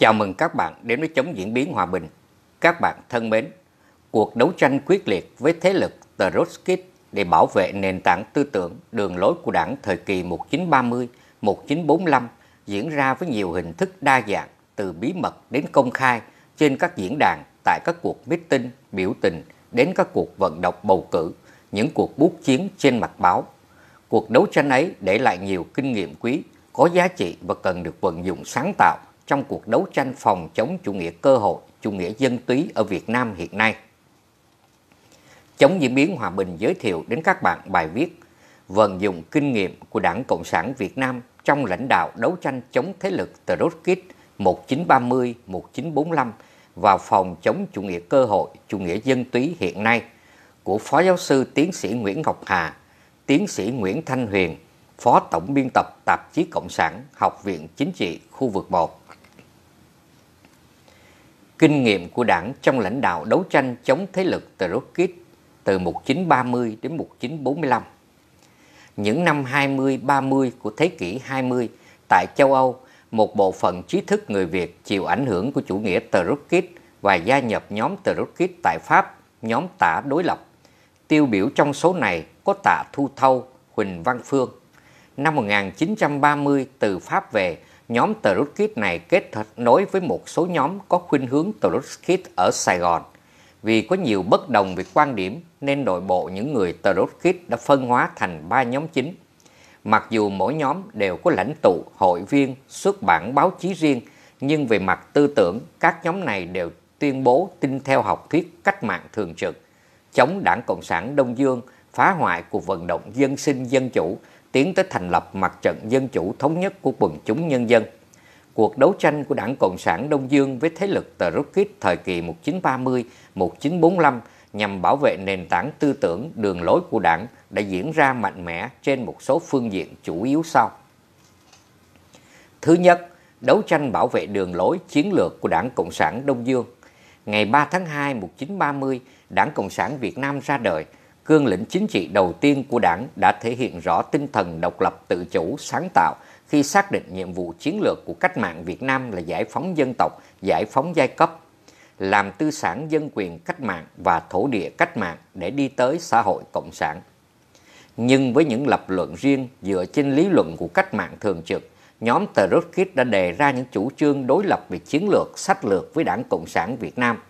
Chào mừng các bạn đến với Chống Diễn biến Hòa bình. Các bạn thân mến, cuộc đấu tranh quyết liệt với thế lực The Trotskist để bảo vệ nền tảng tư tưởng đường lối của đảng thời kỳ 1930-1945 diễn ra với nhiều hình thức đa dạng từ bí mật đến công khai trên các diễn đàn tại các cuộc meeting, biểu tình đến các cuộc vận động bầu cử, những cuộc bút chiến trên mặt báo. Cuộc đấu tranh ấy để lại nhiều kinh nghiệm quý, có giá trị và cần được vận dụng sáng tạo trong cuộc đấu tranh phòng chống chủ nghĩa cơ hội, chủ nghĩa dân túy ở Việt Nam hiện nay. Chống diễn biến hòa bình giới thiệu đến các bạn bài viết vận dụng kinh nghiệm của Đảng Cộng sản Việt Nam trong lãnh đạo đấu tranh chống thế lực Trotskyist 1930-1945 và phòng chống chủ nghĩa cơ hội, chủ nghĩa dân túy hiện nay của Phó Giáo sư Tiến sĩ Nguyễn Ngọc Hà, Tiến sĩ Nguyễn Thanh Huyền, Phó Tổng biên tập Tạp chí Cộng sản, Học viện Chính trị khu vực 1. Kinh nghiệm của đảng trong lãnh đạo đấu tranh chống thế lực Trotskyist từ 1930 đến 1945. Những năm 20-30 của thế kỷ 20 tại châu Âu, một bộ phận trí thức người Việt chịu ảnh hưởng của chủ nghĩa Trotskyist và gia nhập nhóm Trotskyist tại Pháp, nhóm tả đối lập. Tiêu biểu trong số này có tạ Thu Thâu, Huỳnh Văn Phương. Năm 1930 từ Pháp về, nhóm Trotskist này kết nối với một số nhóm có khuynh hướng Trotskist ở Sài Gòn. Vì có nhiều bất đồng về quan điểm nên nội bộ những người Trotskist đã phân hóa thành ba nhóm chính. Mặc dù mỗi nhóm đều có lãnh tụ, hội viên, xuất bản báo chí riêng, nhưng về mặt tư tưởng, các nhóm này đều tuyên bố tin theo học thuyết cách mạng thường trực, chống đảng Cộng sản Đông Dương, phá hoại cuộc vận động dân sinh dân chủ tiến tới thành lập mặt trận dân chủ thống nhất của quần chúng nhân dân. Cuộc đấu tranh của đảng Cộng sản Đông Dương với thế lực tờ rút kít thời kỳ 1930-1945 nhằm bảo vệ nền tảng tư tưởng đường lối của đảng đã diễn ra mạnh mẽ trên một số phương diện chủ yếu sau. Thứ nhất, đấu tranh bảo vệ đường lối chiến lược của đảng Cộng sản Đông Dương. Ngày 3 tháng 2 1930, Đảng Cộng sản Việt Nam ra đời – cương lĩnh chính trị đầu tiên của đảng đã thể hiện rõ tinh thần độc lập tự chủ sáng tạo khi xác định nhiệm vụ chiến lược của cách mạng Việt Nam là giải phóng dân tộc, giải phóng giai cấp, làm tư sản dân quyền cách mạng và thổ địa cách mạng để đi tới xã hội cộng sản. Nhưng với những lập luận riêng dựa trên lý luận của cách mạng thường trực, nhóm Trotsky đã đề ra những chủ trương đối lập về chiến lược, sách lược với Đảng Cộng sản Việt Nam –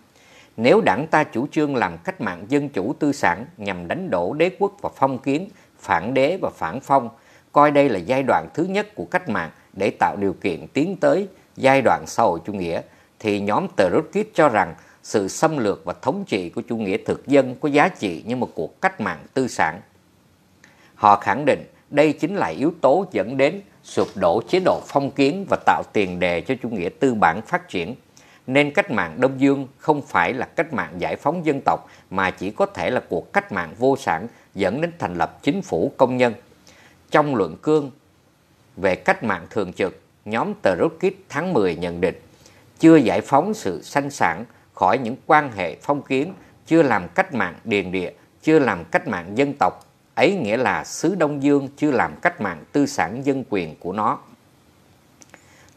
nếu đảng ta chủ trương làm cách mạng dân chủ tư sản nhằm đánh đổ đế quốc và phong kiến, phản đế và phản phong, coi đây là giai đoạn thứ nhất của cách mạng để tạo điều kiện tiến tới giai đoạn xã hội chủ nghĩa, thì nhóm Trotskyist cho rằng sự xâm lược và thống trị của chủ nghĩa thực dân có giá trị như một cuộc cách mạng tư sản. Họ khẳng định đây chính là yếu tố dẫn đến sụp đổ chế độ phong kiến và tạo tiền đề cho chủ nghĩa tư bản phát triển nên cách mạng Đông Dương không phải là cách mạng giải phóng dân tộc mà chỉ có thể là cuộc cách mạng vô sản dẫn đến thành lập chính phủ công nhân. Trong luận cương về cách mạng thường trực, nhóm tờ Rootkit tháng 10 nhận định chưa giải phóng sự sanh sản khỏi những quan hệ phong kiến, chưa làm cách mạng điền địa, chưa làm cách mạng dân tộc, ấy nghĩa là xứ Đông Dương chưa làm cách mạng tư sản dân quyền của nó.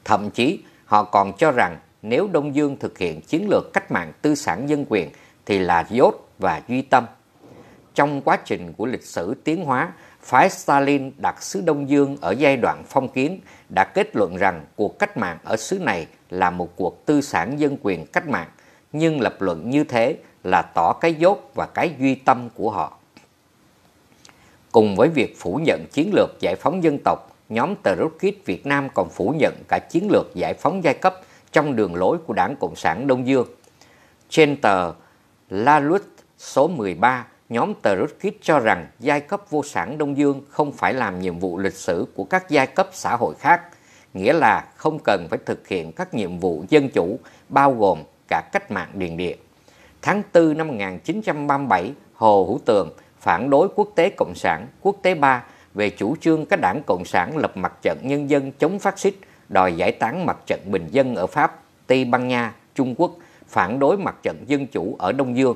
Thậm chí họ còn cho rằng nếu Đông Dương thực hiện chiến lược cách mạng tư sản dân quyền thì là Dốt và Duy Tâm. Trong quá trình của lịch sử tiến hóa, phái Stalin đặt xứ Đông Dương ở giai đoạn phong kiến đã kết luận rằng cuộc cách mạng ở xứ này là một cuộc tư sản dân quyền cách mạng, nhưng lập luận như thế là tỏ cái dốt và cái duy tâm của họ. Cùng với việc phủ nhận chiến lược giải phóng dân tộc, nhóm Terrorkit Việt Nam còn phủ nhận cả chiến lược giải phóng giai cấp trong đường lối của Đảng Cộng sản Đông Dương. Trên tờ La Lutte số 13, nhóm tờ Rutkit cho rằng giai cấp vô sản Đông Dương không phải làm nhiệm vụ lịch sử của các giai cấp xã hội khác, nghĩa là không cần phải thực hiện các nhiệm vụ dân chủ bao gồm cả cách mạng điền địa. Tháng 4 năm 1937, Hồ Hữu Tường phản đối quốc tế Cộng sản, quốc tế ba về chủ trương các đảng Cộng sản lập mặt trận nhân dân chống phát xít đòi giải tán mặt trận bình dân ở Pháp, Tây Ban Nha, Trung Quốc, phản đối mặt trận dân chủ ở Đông Dương.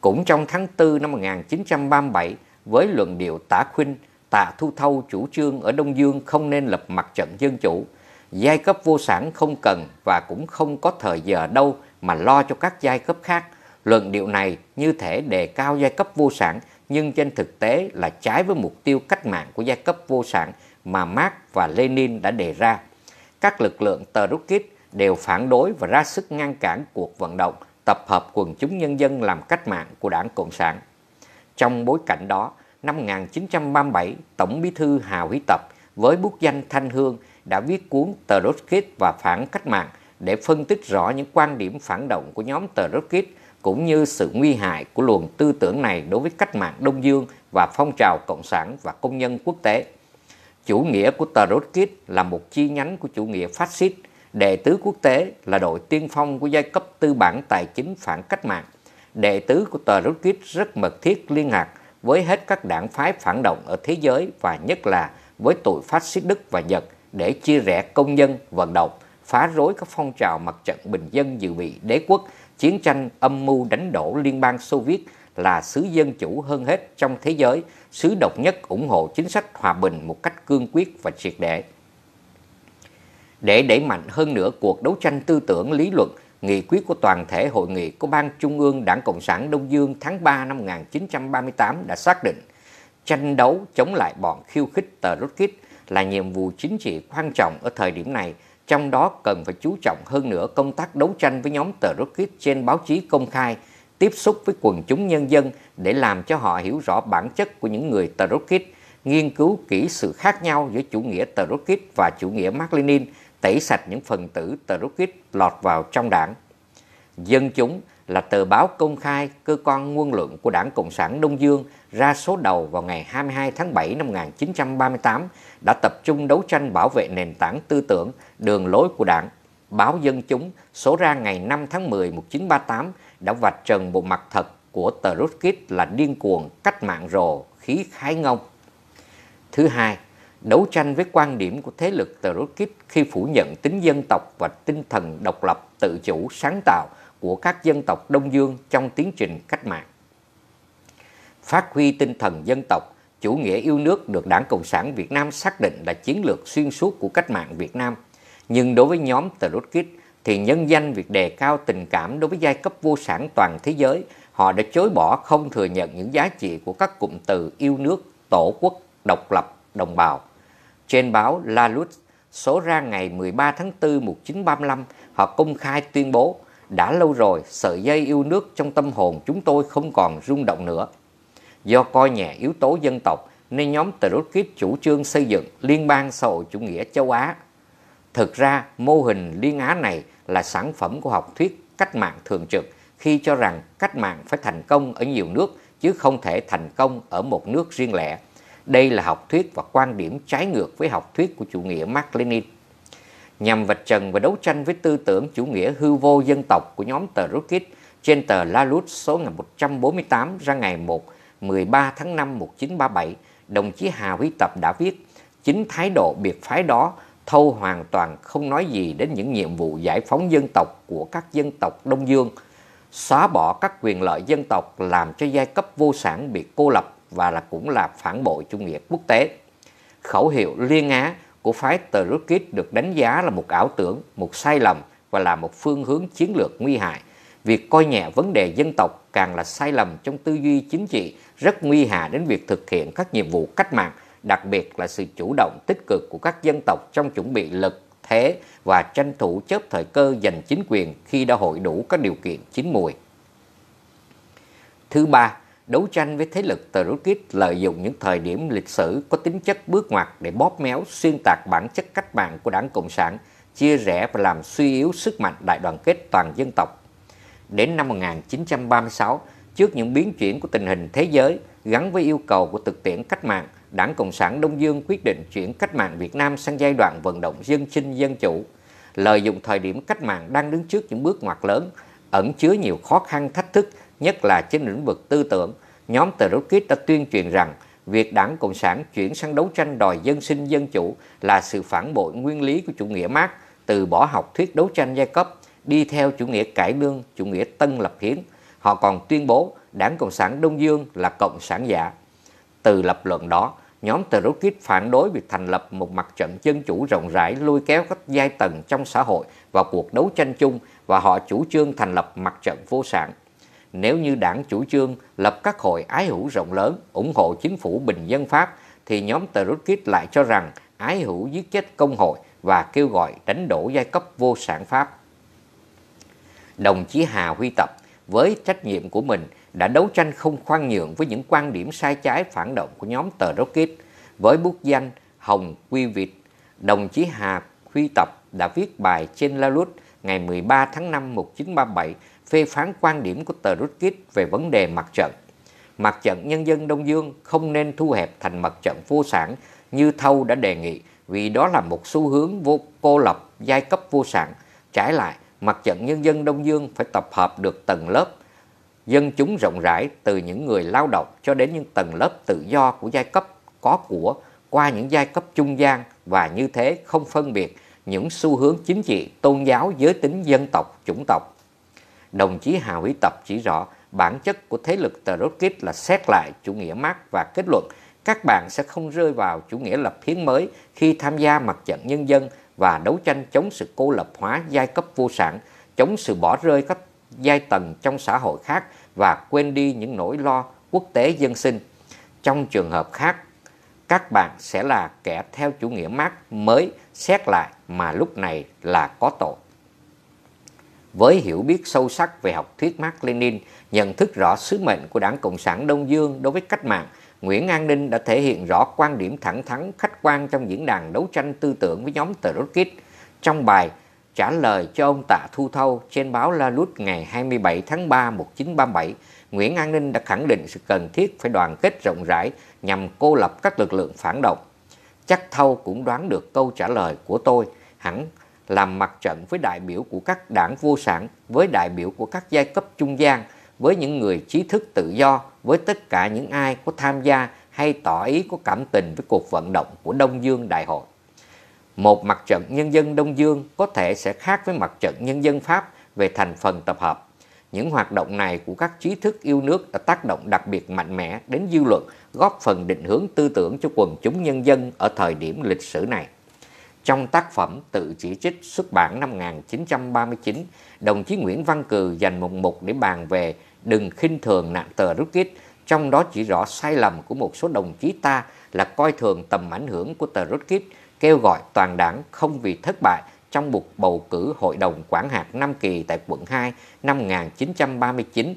Cũng trong tháng 4 năm 1937, với luận điệu tả khuynh, tạ thu thâu chủ trương ở Đông Dương không nên lập mặt trận dân chủ, giai cấp vô sản không cần và cũng không có thời giờ đâu mà lo cho các giai cấp khác. Luận điệu này như thể đề cao giai cấp vô sản nhưng trên thực tế là trái với mục tiêu cách mạng của giai cấp vô sản mà Marx và Lenin đã đề ra các lực lượng tờ rút kít đều phản đối và ra sức ngăn cản cuộc vận động tập hợp quần chúng nhân dân làm cách mạng của đảng Cộng sản. Trong bối cảnh đó, năm 1937, Tổng bí thư Hà Huy Tập với bút danh Thanh Hương đã viết cuốn Tờ Rốt Kít và Phản Cách Mạng để phân tích rõ những quan điểm phản động của nhóm Tờ Rốt Kít cũng như sự nguy hại của luồng tư tưởng này đối với cách mạng Đông Dương và phong trào Cộng sản và công nhân quốc tế. Chủ nghĩa của Trotskyist là một chi nhánh của chủ nghĩa phát xít, đệ tứ quốc tế là đội tiên phong của giai cấp tư bản tài chính phản cách mạng. Đệ tứ của Trotskyist rất mật thiết liên lạc với hết các đảng phái phản động ở thế giới và nhất là với tội phát xít Đức và Nhật để chia rẽ công nhân vận động, phá rối các phong trào mặt trận bình dân dự bị đế quốc, chiến tranh âm mưu đánh đổ liên bang Xô Viết là xứ dân chủ hơn hết trong thế giới, xứ độc nhất ủng hộ chính sách hòa bình một cách cương quyết và triệt để. Để đẩy mạnh hơn nữa cuộc đấu tranh tư tưởng lý luận, nghị quyết của toàn thể hội nghị của Ban Trung ương Đảng Cộng sản Đông Dương tháng 3 năm 1938 đã xác định tranh đấu chống lại bọn khiêu khích tờ rút kít là nhiệm vụ chính trị quan trọng ở thời điểm này, trong đó cần phải chú trọng hơn nữa công tác đấu tranh với nhóm tờ rút kít trên báo chí công khai – tiếp xúc với quần chúng nhân dân để làm cho họ hiểu rõ bản chất của những người tờ nghiên cứu kỹ sự khác nhau giữa chủ nghĩa tờ và chủ nghĩa Mác Lênin, tẩy sạch những phần tử tờ lọt vào trong đảng. Dân chúng là tờ báo công khai cơ quan ngôn luận của Đảng Cộng sản Đông Dương ra số đầu vào ngày 22 tháng 7 năm 1938 đã tập trung đấu tranh bảo vệ nền tảng tư tưởng, đường lối của Đảng. Báo Dân chúng số ra ngày 5 tháng 10 1938 đã vạch trần bộ mặt thật của tờ Rutkit là điên cuồng, cách mạng rồ, khí khái ngông. Thứ hai, đấu tranh với quan điểm của thế lực tờ Rutkit khi phủ nhận tính dân tộc và tinh thần độc lập, tự chủ, sáng tạo của các dân tộc Đông Dương trong tiến trình cách mạng. Phát huy tinh thần dân tộc, chủ nghĩa yêu nước được Đảng Cộng sản Việt Nam xác định là chiến lược xuyên suốt của cách mạng Việt Nam. Nhưng đối với nhóm Tờ Rốt Kít, thì nhân danh việc đề cao tình cảm đối với giai cấp vô sản toàn thế giới, họ đã chối bỏ không thừa nhận những giá trị của các cụm từ yêu nước, tổ quốc, độc lập, đồng bào. Trên báo La Luz, số ra ngày 13 tháng 4 1935, họ công khai tuyên bố đã lâu rồi sợi dây yêu nước trong tâm hồn chúng tôi không còn rung động nữa. Do coi nhẹ yếu tố dân tộc nên nhóm Trotskyist chủ trương xây dựng liên bang xã hội chủ nghĩa châu Á Thực ra mô hình Liên Á này là sản phẩm của học thuyết cách mạng thường trực khi cho rằng cách mạng phải thành công ở nhiều nước chứ không thể thành công ở một nước riêng lẻ. Đây là học thuyết và quan điểm trái ngược với học thuyết của chủ nghĩa Mark Lenin. Nhằm vạch trần và đấu tranh với tư tưởng chủ nghĩa hư vô dân tộc của nhóm tờ Rukit trên tờ La Luz số ngày 148 ra ngày 1 13 tháng 5 1937, đồng chí Hà Huy Tập đã viết chính thái độ biệt phái đó Thâu hoàn toàn không nói gì đến những nhiệm vụ giải phóng dân tộc của các dân tộc Đông Dương, xóa bỏ các quyền lợi dân tộc làm cho giai cấp vô sản bị cô lập và là cũng là phản bội chủ nghĩa quốc tế. Khẩu hiệu Liên Á của phái Cherokee được đánh giá là một ảo tưởng, một sai lầm và là một phương hướng chiến lược nguy hại. Việc coi nhẹ vấn đề dân tộc càng là sai lầm trong tư duy chính trị, rất nguy hại đến việc thực hiện các nhiệm vụ cách mạng đặc biệt là sự chủ động tích cực của các dân tộc trong chuẩn bị lực, thế và tranh thủ chớp thời cơ giành chính quyền khi đã hội đủ các điều kiện chín mùi. Thứ ba, đấu tranh với thế lực Terrorist lợi dụng những thời điểm lịch sử có tính chất bước ngoặt để bóp méo, xuyên tạc bản chất cách mạng của đảng Cộng sản, chia rẽ và làm suy yếu sức mạnh đại đoàn kết toàn dân tộc. Đến năm 1936, trước những biến chuyển của tình hình thế giới gắn với yêu cầu của thực tiễn cách mạng, Đảng Cộng sản Đông Dương quyết định chuyển cách mạng Việt Nam sang giai đoạn vận động dân sinh dân chủ, lợi dụng thời điểm cách mạng đang đứng trước những bước ngoặt lớn, ẩn chứa nhiều khó khăn thách thức, nhất là trên lĩnh vực tư tưởng. Nhóm tờ rút kít đã tuyên truyền rằng việc đảng Cộng sản chuyển sang đấu tranh đòi dân sinh dân chủ là sự phản bội nguyên lý của chủ nghĩa Marx, từ bỏ học thuyết đấu tranh giai cấp, đi theo chủ nghĩa cải lương, chủ nghĩa tân lập hiến. Họ còn tuyên bố đảng Cộng sản Đông Dương là Cộng sản giả. Từ lập luận đó, nhóm Trotskyist phản đối việc thành lập một mặt trận dân chủ rộng rãi lôi kéo các giai tầng trong xã hội vào cuộc đấu tranh chung và họ chủ trương thành lập mặt trận vô sản. Nếu như đảng chủ trương lập các hội ái hữu rộng lớn ủng hộ chính phủ bình dân Pháp, thì nhóm Trotskyist lại cho rằng ái hữu giết chết công hội và kêu gọi đánh đổ giai cấp vô sản Pháp. Đồng chí Hà Huy Tập với trách nhiệm của mình đã đấu tranh không khoan nhượng với những quan điểm sai trái phản động của nhóm tờ Rocket với bút danh Hồng Quy Việt. Đồng chí Hà Huy Tập đã viết bài trên La Lút ngày 13 tháng 5 1937 phê phán quan điểm của tờ Rocket về vấn đề mặt trận. Mặt trận nhân dân Đông Dương không nên thu hẹp thành mặt trận vô sản như Thâu đã đề nghị vì đó là một xu hướng vô cô lập giai cấp vô sản. Trái lại, mặt trận nhân dân Đông Dương phải tập hợp được tầng lớp dân chúng rộng rãi từ những người lao động cho đến những tầng lớp tự do của giai cấp có của qua những giai cấp trung gian và như thế không phân biệt những xu hướng chính trị, tôn giáo, giới tính, dân tộc, chủng tộc. Đồng chí Hà Huy Tập chỉ rõ bản chất của thế lực Trotskyist là xét lại chủ nghĩa Marx và kết luận các bạn sẽ không rơi vào chủ nghĩa lập hiến mới khi tham gia mặt trận nhân dân và đấu tranh chống sự cô lập hóa giai cấp vô sản, chống sự bỏ rơi các giai tầng trong xã hội khác và quên đi những nỗi lo quốc tế dân sinh. Trong trường hợp khác, các bạn sẽ là kẻ theo chủ nghĩa Marx mới xét lại mà lúc này là có tội. Với hiểu biết sâu sắc về học thuyết Marx Lenin, nhận thức rõ sứ mệnh của Đảng Cộng sản Đông Dương đối với cách mạng, Nguyễn An Ninh đã thể hiện rõ quan điểm thẳng thắn khách quan trong diễn đàn đấu tranh tư tưởng với nhóm Trotskyist. Trong bài trả lời cho ông Tạ Thu Thâu trên báo La Lút ngày 27 tháng 3 1937, Nguyễn An Ninh đã khẳng định sự cần thiết phải đoàn kết rộng rãi nhằm cô lập các lực lượng phản động. Chắc Thâu cũng đoán được câu trả lời của tôi, hẳn làm mặt trận với đại biểu của các đảng vô sản, với đại biểu của các giai cấp trung gian, với những người trí thức tự do, với tất cả những ai có tham gia hay tỏ ý có cảm tình với cuộc vận động của Đông Dương Đại hội. Một mặt trận nhân dân Đông Dương có thể sẽ khác với mặt trận nhân dân Pháp về thành phần tập hợp. Những hoạt động này của các trí thức yêu nước đã tác động đặc biệt mạnh mẽ đến dư luận, góp phần định hướng tư tưởng cho quần chúng nhân dân ở thời điểm lịch sử này. Trong tác phẩm tự chỉ trích xuất bản năm 1939, đồng chí Nguyễn Văn Cừ dành một mục để bàn về đừng khinh thường nạn tờ rút kít, trong đó chỉ rõ sai lầm của một số đồng chí ta là coi thường tầm ảnh hưởng của tờ rút kít kêu gọi toàn đảng không vì thất bại trong cuộc bầu cử Hội đồng Quản hạt năm kỳ tại quận 2 năm 1939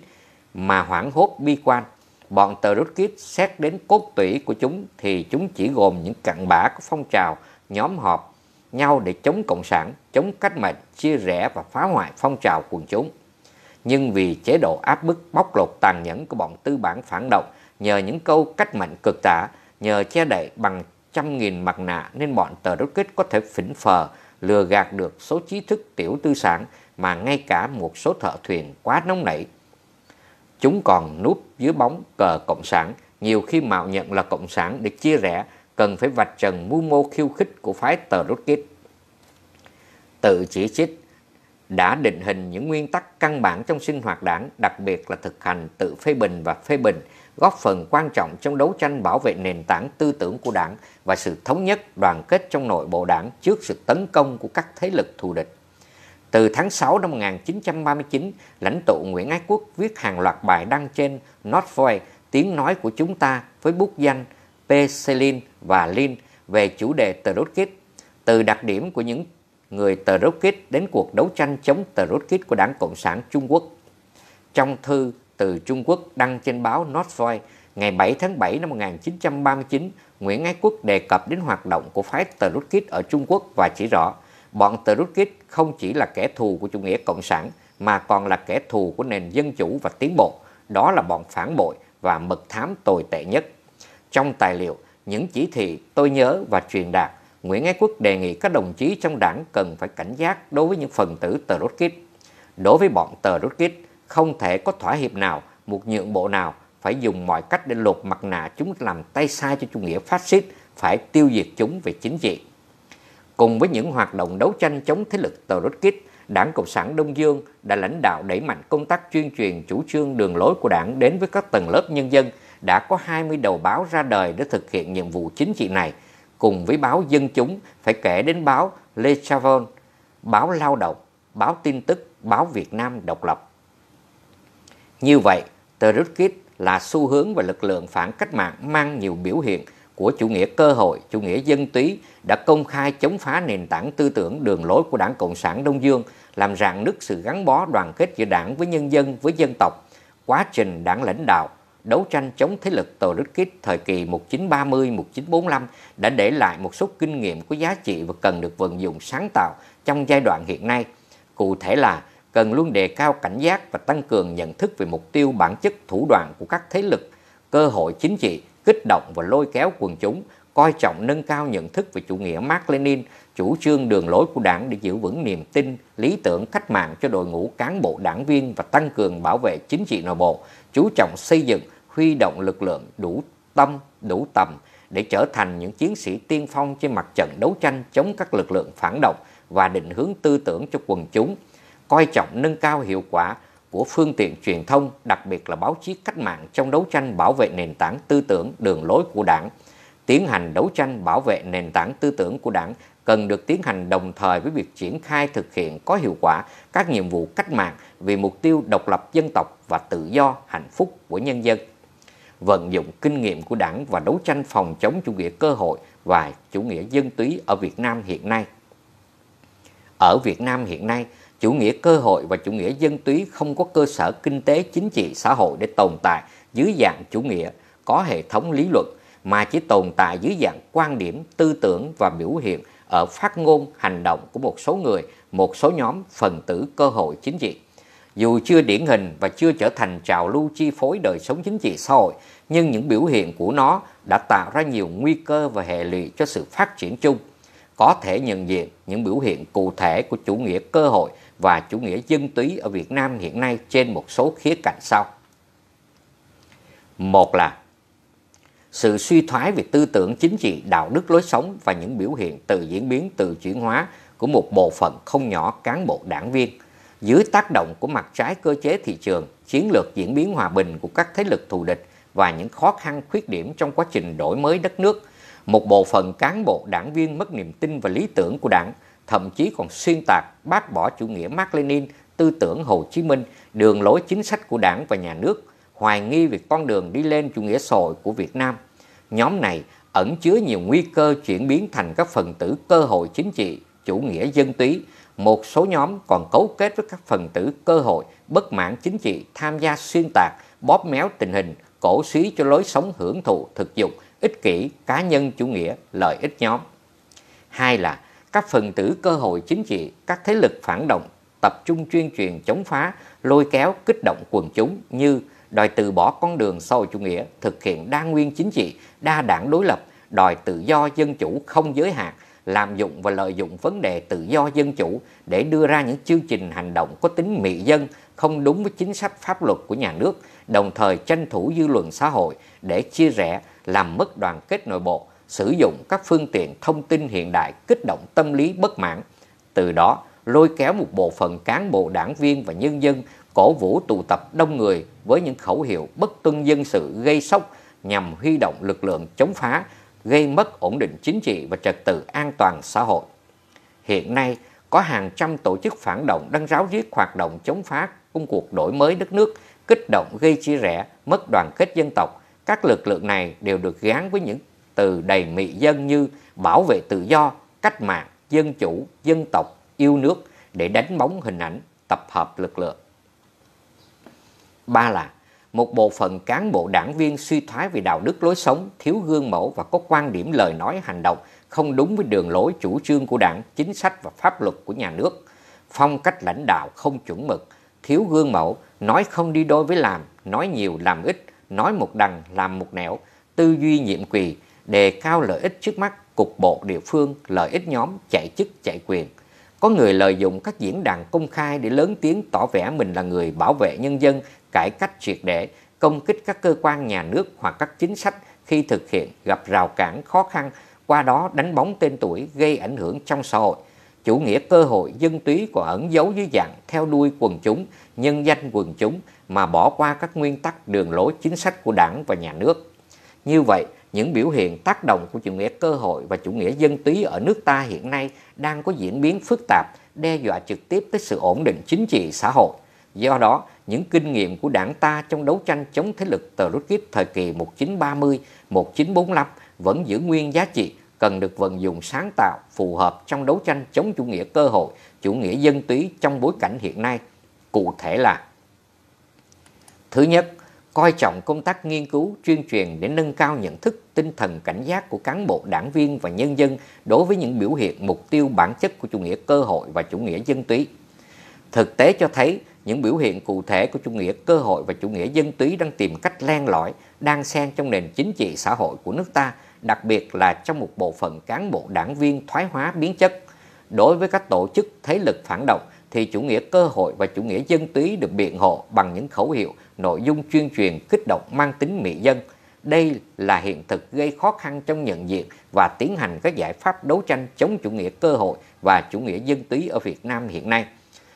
mà hoảng hốt bi quan. Bọn tờ rút kiếp xét đến cốt tủy của chúng thì chúng chỉ gồm những cặn bã của phong trào, nhóm họp nhau để chống cộng sản, chống cách mệnh, chia rẽ và phá hoại phong trào quần chúng. Nhưng vì chế độ áp bức bóc lột tàn nhẫn của bọn tư bản phản động nhờ những câu cách mệnh cực tả, nhờ che đậy bằng trăm nghìn mặt nạ nên bọn tờ đốc kết có thể phỉnh phờ lừa gạt được số trí thức tiểu tư sản mà ngay cả một số thợ thuyền quá nóng nảy. Chúng còn núp dưới bóng cờ Cộng sản, nhiều khi mạo nhận là Cộng sản để chia rẽ, cần phải vạch trần mưu mô khiêu khích của phái tờ đốt kết. Tự chỉ trích đã định hình những nguyên tắc căn bản trong sinh hoạt đảng, đặc biệt là thực hành tự phê bình và phê bình, góp phần quan trọng trong đấu tranh bảo vệ nền tảng tư tưởng của đảng và sự thống nhất đoàn kết trong nội bộ đảng trước sự tấn công của các thế lực thù địch. Từ tháng 6 năm 1939, lãnh tụ Nguyễn Ái Quốc viết hàng loạt bài đăng trên Not Voice, tiếng nói của chúng ta với bút danh P. Celine và Lin về chủ đề Trotsky. Từ đặc điểm của những người tờ rốt kít đến cuộc đấu tranh chống tờ rốt kít của Đảng Cộng sản Trung Quốc. Trong thư từ Trung Quốc đăng trên báo Northvoy ngày 7 tháng 7 năm 1939, Nguyễn Ái Quốc đề cập đến hoạt động của phái tờ rốt kít ở Trung Quốc và chỉ rõ bọn tờ rút kít không chỉ là kẻ thù của chủ nghĩa cộng sản mà còn là kẻ thù của nền dân chủ và tiến bộ. Đó là bọn phản bội và mật thám tồi tệ nhất. Trong tài liệu, những chỉ thị tôi nhớ và truyền đạt Nguyễn Ái Quốc đề nghị các đồng chí trong đảng cần phải cảnh giác đối với những phần tử tờ rốt kít. Đối với bọn tờ rốt kít, không thể có thỏa hiệp nào, một nhượng bộ nào, phải dùng mọi cách để lột mặt nạ chúng làm tay sai cho chủ nghĩa phát xít, phải tiêu diệt chúng về chính trị. Cùng với những hoạt động đấu tranh chống thế lực tờ rốt kít, Đảng Cộng sản Đông Dương đã lãnh đạo đẩy mạnh công tác tuyên truyền chủ trương đường lối của đảng đến với các tầng lớp nhân dân, đã có 20 đầu báo ra đời để thực hiện nhiệm vụ chính trị này – cùng với báo dân chúng phải kể đến báo Le Chavon, báo lao động, báo tin tức, báo Việt Nam độc lập. Như vậy, tờ Rootkit là xu hướng và lực lượng phản cách mạng mang nhiều biểu hiện của chủ nghĩa cơ hội, chủ nghĩa dân túy đã công khai chống phá nền tảng tư tưởng đường lối của Đảng Cộng sản Đông Dương, làm rạn nứt sự gắn bó đoàn kết giữa đảng với nhân dân, với dân tộc. Quá trình đảng lãnh đạo đấu tranh chống thế lực tổ Đức Kích thời kỳ 1930-1945 đã để lại một số kinh nghiệm có giá trị và cần được vận dụng sáng tạo trong giai đoạn hiện nay. Cụ thể là cần luôn đề cao cảnh giác và tăng cường nhận thức về mục tiêu bản chất thủ đoạn của các thế lực, cơ hội chính trị, kích động và lôi kéo quần chúng, coi trọng nâng cao nhận thức về chủ nghĩa Mác Lenin chủ trương đường lối của đảng để giữ vững niềm tin, lý tưởng cách mạng cho đội ngũ cán bộ đảng viên và tăng cường bảo vệ chính trị nội bộ, chú trọng xây dựng, huy động lực lượng đủ tâm, đủ tầm để trở thành những chiến sĩ tiên phong trên mặt trận đấu tranh chống các lực lượng phản động và định hướng tư tưởng cho quần chúng, coi trọng nâng cao hiệu quả của phương tiện truyền thông, đặc biệt là báo chí cách mạng trong đấu tranh bảo vệ nền tảng tư tưởng đường lối của đảng, tiến hành đấu tranh bảo vệ nền tảng tư tưởng của đảng cần được tiến hành đồng thời với việc triển khai thực hiện có hiệu quả các nhiệm vụ cách mạng vì mục tiêu độc lập dân tộc và tự do hạnh phúc của nhân dân. Vận dụng kinh nghiệm của đảng và đấu tranh phòng chống chủ nghĩa cơ hội và chủ nghĩa dân túy ở Việt Nam hiện nay. Ở Việt Nam hiện nay, chủ nghĩa cơ hội và chủ nghĩa dân túy không có cơ sở kinh tế chính trị xã hội để tồn tại dưới dạng chủ nghĩa có hệ thống lý luận mà chỉ tồn tại dưới dạng quan điểm, tư tưởng và biểu hiện ở phát ngôn hành động của một số người, một số nhóm phần tử cơ hội chính trị. Dù chưa điển hình và chưa trở thành trào lưu chi phối đời sống chính trị xã hội, nhưng những biểu hiện của nó đã tạo ra nhiều nguy cơ và hệ lụy cho sự phát triển chung. Có thể nhận diện những biểu hiện cụ thể của chủ nghĩa cơ hội và chủ nghĩa dân túy ở Việt Nam hiện nay trên một số khía cạnh sau. Một là sự suy thoái về tư tưởng chính trị, đạo đức lối sống và những biểu hiện từ diễn biến từ chuyển hóa của một bộ phận không nhỏ cán bộ đảng viên. Dưới tác động của mặt trái cơ chế thị trường, chiến lược diễn biến hòa bình của các thế lực thù địch và những khó khăn khuyết điểm trong quá trình đổi mới đất nước, một bộ phận cán bộ đảng viên mất niềm tin và lý tưởng của đảng, thậm chí còn xuyên tạc bác bỏ chủ nghĩa Mác Lênin, tư tưởng Hồ Chí Minh, đường lối chính sách của đảng và nhà nước – hoài nghi việc con đường đi lên chủ nghĩa xã hội của Việt Nam. Nhóm này ẩn chứa nhiều nguy cơ chuyển biến thành các phần tử cơ hội chính trị, chủ nghĩa dân túy. Một số nhóm còn cấu kết với các phần tử cơ hội, bất mãn chính trị, tham gia xuyên tạc, bóp méo tình hình, cổ suý cho lối sống hưởng thụ, thực dụng, ích kỷ, cá nhân chủ nghĩa, lợi ích nhóm. Hai là các phần tử cơ hội chính trị, các thế lực phản động tập trung chuyên truyền chống phá, lôi kéo kích động quần chúng như đòi từ bỏ con đường xã hội chủ nghĩa, thực hiện đa nguyên chính trị, đa đảng đối lập, đòi tự do dân chủ không giới hạn, làm dụng và lợi dụng vấn đề tự do dân chủ để đưa ra những chương trình hành động có tính mị dân, không đúng với chính sách pháp luật của nhà nước, đồng thời tranh thủ dư luận xã hội để chia rẽ, làm mất đoàn kết nội bộ, sử dụng các phương tiện thông tin hiện đại kích động tâm lý bất mãn. Từ đó, lôi kéo một bộ phận cán bộ đảng viên và nhân dân cổ vũ tụ tập đông người với những khẩu hiệu bất tuân dân sự gây sốc nhằm huy động lực lượng chống phá, gây mất ổn định chính trị và trật tự an toàn xã hội. Hiện nay, có hàng trăm tổ chức phản động đang ráo riết hoạt động chống phá công cuộc đổi mới đất nước, kích động gây chia rẽ, mất đoàn kết dân tộc. Các lực lượng này đều được gán với những từ đầy mị dân như bảo vệ tự do, cách mạng, dân chủ, dân tộc, yêu nước để đánh bóng hình ảnh tập hợp lực lượng. Ba là một bộ phận cán bộ đảng viên suy thoái về đạo đức lối sống, thiếu gương mẫu và có quan điểm lời nói hành động không đúng với đường lối chủ trương của đảng, chính sách và pháp luật của nhà nước. Phong cách lãnh đạo không chuẩn mực, thiếu gương mẫu, nói không đi đôi với làm, nói nhiều làm ít, nói một đằng làm một nẻo, tư duy nhiệm kỳ, đề cao lợi ích trước mắt, cục bộ địa phương, lợi ích nhóm, chạy chức, chạy quyền. Có người lợi dụng các diễn đàn công khai để lớn tiếng tỏ vẻ mình là người bảo vệ nhân dân, cải cách triệt để, công kích các cơ quan nhà nước hoặc các chính sách khi thực hiện gặp rào cản khó khăn, qua đó đánh bóng tên tuổi gây ảnh hưởng trong xã hội. Chủ nghĩa cơ hội dân túy còn ẩn giấu dưới dạng theo đuôi quần chúng, nhân danh quần chúng mà bỏ qua các nguyên tắc đường lối chính sách của đảng và nhà nước. Như vậy, những biểu hiện tác động của chủ nghĩa cơ hội và chủ nghĩa dân túy ở nước ta hiện nay đang có diễn biến phức tạp, đe dọa trực tiếp tới sự ổn định chính trị xã hội. Do đó, những kinh nghiệm của đảng ta trong đấu tranh chống thế lực tờ rút kiếp thời kỳ 1930-1945 vẫn giữ nguyên giá trị cần được vận dụng sáng tạo, phù hợp trong đấu tranh chống chủ nghĩa cơ hội, chủ nghĩa dân túy trong bối cảnh hiện nay. Cụ thể là Thứ nhất, coi trọng công tác nghiên cứu, tuyên truyền để nâng cao nhận thức, tinh thần cảnh giác của cán bộ, đảng viên và nhân dân đối với những biểu hiện mục tiêu bản chất của chủ nghĩa cơ hội và chủ nghĩa dân túy. Thực tế cho thấy, những biểu hiện cụ thể của chủ nghĩa cơ hội và chủ nghĩa dân túy đang tìm cách len lỏi, đang xen trong nền chính trị xã hội của nước ta, đặc biệt là trong một bộ phận cán bộ đảng viên thoái hóa biến chất. Đối với các tổ chức thế lực phản động thì chủ nghĩa cơ hội và chủ nghĩa dân túy được biện hộ bằng những khẩu hiệu, nội dung chuyên truyền kích động mang tính mị dân. Đây là hiện thực gây khó khăn trong nhận diện và tiến hành các giải pháp đấu tranh chống chủ nghĩa cơ hội và chủ nghĩa dân túy ở Việt Nam hiện nay.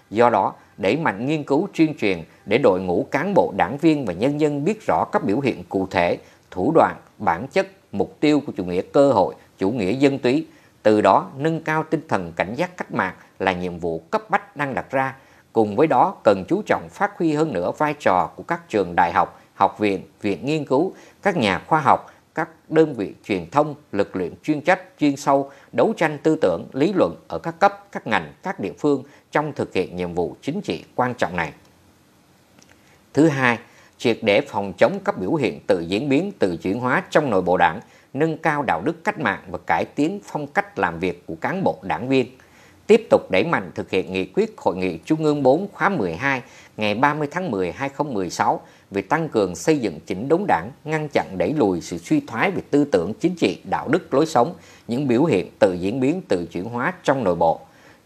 Do đó, đẩy mạnh nghiên cứu chuyên truyền để đội ngũ cán bộ đảng viên và nhân dân biết rõ các biểu hiện cụ thể, thủ đoạn, bản chất, mục tiêu của chủ nghĩa cơ hội, chủ nghĩa dân túy. Từ đó nâng cao tinh thần cảnh giác cách mạng là nhiệm vụ cấp bách đang đặt ra. Cùng với đó cần chú trọng phát huy hơn nữa vai trò của các trường đại học, học viện, viện nghiên cứu, các nhà khoa học, các đơn vị truyền thông, lực lượng chuyên trách, chuyên sâu, đấu tranh tư tưởng, lý luận ở các cấp, các ngành, các địa phương trong thực hiện nhiệm vụ chính trị quan trọng này. Thứ hai, triệt để phòng chống các biểu hiện tự diễn biến, tự chuyển hóa trong nội bộ đảng, nâng cao đạo đức cách mạng và cải tiến phong cách làm việc của cán bộ đảng viên. Tiếp tục đẩy mạnh thực hiện nghị quyết Hội nghị Trung ương 4 khóa 12 ngày 30 tháng 10 2016 về tăng cường xây dựng chỉnh đốn đảng, ngăn chặn đẩy lùi sự suy thoái về tư tưởng chính trị, đạo đức, lối sống, những biểu hiện tự diễn biến, tự chuyển hóa trong nội bộ.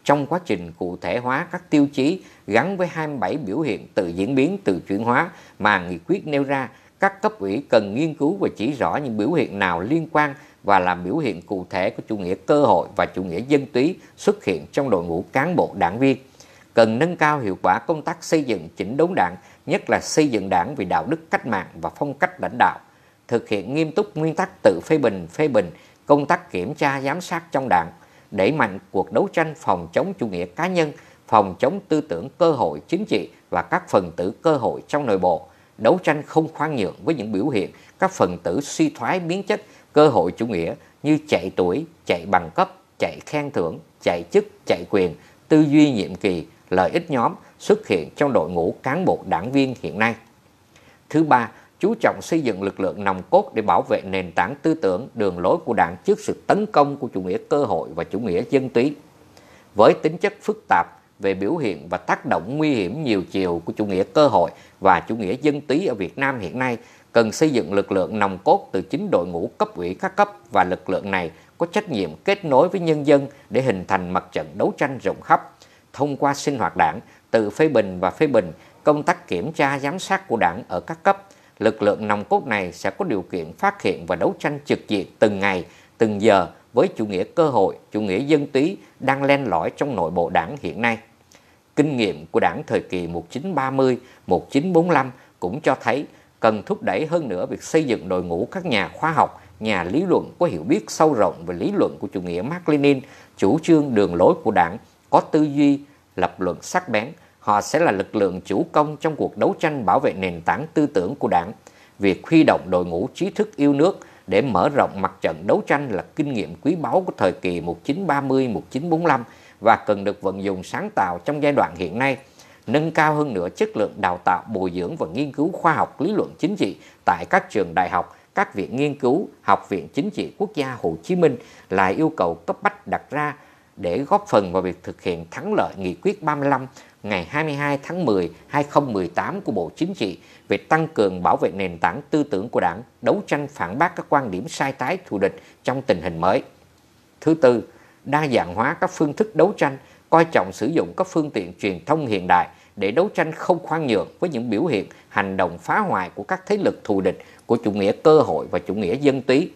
Trong quá trình cụ thể hóa các tiêu chí gắn với 27 biểu hiện tự diễn biến, tự chuyển hóa mà nghị quyết nêu ra, các cấp ủy cần nghiên cứu và chỉ rõ những biểu hiện nào liên quan và là biểu hiện cụ thể của chủ nghĩa cơ hội và chủ nghĩa dân túy xuất hiện trong đội ngũ cán bộ đảng viên cần nâng cao hiệu quả công tác xây dựng chỉnh đốn đảng nhất là xây dựng đảng vì đạo đức cách mạng và phong cách lãnh đạo, thực hiện nghiêm túc nguyên tắc tự phê bình, phê bình, công tác kiểm tra giám sát trong đảng, đẩy mạnh cuộc đấu tranh phòng chống chủ nghĩa cá nhân, phòng chống tư tưởng cơ hội chính trị và các phần tử cơ hội trong nội bộ, đấu tranh không khoan nhượng với những biểu hiện các phần tử suy thoái biến chất cơ hội chủ nghĩa như chạy tuổi, chạy bằng cấp, chạy khen thưởng, chạy chức, chạy quyền, tư duy nhiệm kỳ, lợi ích nhóm xuất hiện trong đội ngũ cán bộ đảng viên hiện nay. Thứ ba, chú trọng xây dựng lực lượng nòng cốt để bảo vệ nền tảng tư tưởng, đường lối của đảng trước sự tấn công của chủ nghĩa cơ hội và chủ nghĩa dân túy. Với tính chất phức tạp về biểu hiện và tác động nguy hiểm nhiều chiều của chủ nghĩa cơ hội và chủ nghĩa dân túy ở Việt Nam hiện nay, cần xây dựng lực lượng nòng cốt từ chính đội ngũ cấp ủy các cấp và lực lượng này có trách nhiệm kết nối với nhân dân để hình thành mặt trận đấu tranh rộng khắp thông qua sinh hoạt đảng, tự phê bình và phê bình, công tác kiểm tra giám sát của đảng ở các cấp, lực lượng nòng cốt này sẽ có điều kiện phát hiện và đấu tranh trực diện từng ngày, từng giờ với chủ nghĩa cơ hội, chủ nghĩa dân túy đang len lỏi trong nội bộ đảng hiện nay. Kinh nghiệm của đảng thời kỳ 1930-1945 cũng cho thấy cần thúc đẩy hơn nữa việc xây dựng đội ngũ các nhà khoa học, nhà lý luận có hiểu biết sâu rộng về lý luận của chủ nghĩa Mác Lenin, chủ trương đường lối của đảng có tư duy, lập luận sắc bén, họ sẽ là lực lượng chủ công trong cuộc đấu tranh bảo vệ nền tảng tư tưởng của đảng. Việc huy động đội ngũ trí thức yêu nước để mở rộng mặt trận đấu tranh là kinh nghiệm quý báu của thời kỳ 1930-1945 và cần được vận dụng sáng tạo trong giai đoạn hiện nay nâng cao hơn nữa chất lượng đào tạo bồi dưỡng và nghiên cứu khoa học lý luận chính trị tại các trường đại học, các viện nghiên cứu, học viện chính trị quốc gia Hồ Chí Minh là yêu cầu cấp bách đặt ra để góp phần vào việc thực hiện thắng lợi nghị quyết 35 ngày 22 tháng 10, 2018 của Bộ Chính trị về tăng cường bảo vệ nền tảng tư tưởng của Đảng, đấu tranh phản bác các quan điểm sai trái thù địch trong tình hình mới. Thứ tư, đa dạng hóa các phương thức đấu tranh, coi trọng sử dụng các phương tiện truyền thông hiện đại để đấu tranh không khoan nhượng với những biểu hiện hành động phá hoại của các thế lực thù địch của chủ nghĩa cơ hội và chủ nghĩa dân túy.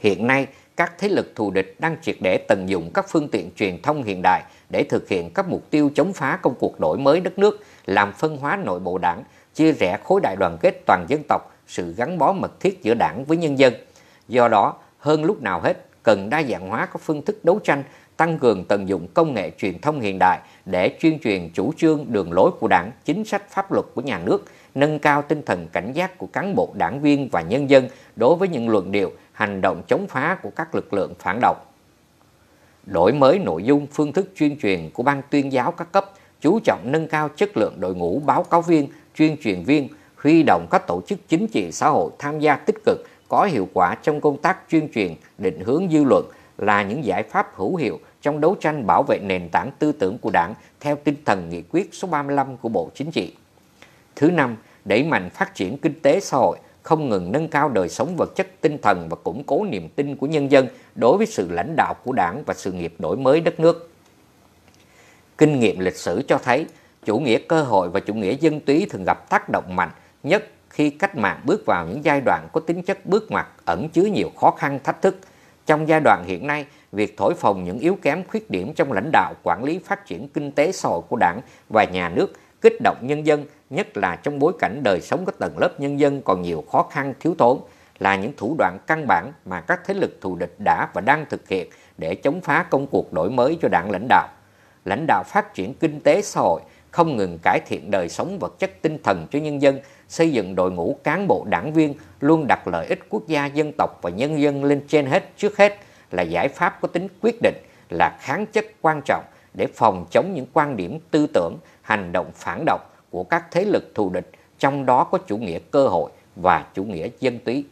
Hiện nay, các thế lực thù địch đang triệt để tận dụng các phương tiện truyền thông hiện đại để thực hiện các mục tiêu chống phá công cuộc đổi mới đất nước, làm phân hóa nội bộ đảng, chia rẽ khối đại đoàn kết toàn dân tộc, sự gắn bó mật thiết giữa đảng với nhân dân. Do đó, hơn lúc nào hết, cần đa dạng hóa các phương thức đấu tranh, tăng cường tận dụng công nghệ truyền thông hiện đại để chuyên truyền chủ trương đường lối của đảng, chính sách pháp luật của nhà nước, nâng cao tinh thần cảnh giác của cán bộ đảng viên và nhân dân đối với những luận điệu hành động chống phá của các lực lượng phản động. Đổi mới nội dung phương thức chuyên truyền của ban tuyên giáo các cấp, chú trọng nâng cao chất lượng đội ngũ báo cáo viên, chuyên truyền viên, huy động các tổ chức chính trị xã hội tham gia tích cực, có hiệu quả trong công tác chuyên truyền, định hướng dư luận là những giải pháp hữu hiệu trong đấu tranh bảo vệ nền tảng tư tưởng của đảng theo tinh thần nghị quyết số 35 của Bộ Chính trị. Thứ năm, đẩy mạnh phát triển kinh tế xã hội, không ngừng nâng cao đời sống vật chất tinh thần và củng cố niềm tin của nhân dân đối với sự lãnh đạo của đảng và sự nghiệp đổi mới đất nước. Kinh nghiệm lịch sử cho thấy, chủ nghĩa cơ hội và chủ nghĩa dân túy thường gặp tác động mạnh nhất khi cách mạng bước vào những giai đoạn có tính chất bước ngoặt ẩn chứa nhiều khó khăn thách thức. Trong giai đoạn hiện nay, việc thổi phồng những yếu kém khuyết điểm trong lãnh đạo quản lý phát triển kinh tế xã hội của đảng và nhà nước kích động nhân dân – nhất là trong bối cảnh đời sống các tầng lớp nhân dân còn nhiều khó khăn thiếu thốn, là những thủ đoạn căn bản mà các thế lực thù địch đã và đang thực hiện để chống phá công cuộc đổi mới cho đảng lãnh đạo. Lãnh đạo phát triển kinh tế xã hội, không ngừng cải thiện đời sống vật chất tinh thần cho nhân dân, xây dựng đội ngũ cán bộ đảng viên luôn đặt lợi ích quốc gia dân tộc và nhân dân lên trên hết trước hết là giải pháp có tính quyết định là kháng chất quan trọng để phòng chống những quan điểm tư tưởng, hành động phản động của các thế lực thù địch, trong đó có chủ nghĩa cơ hội và chủ nghĩa dân túy.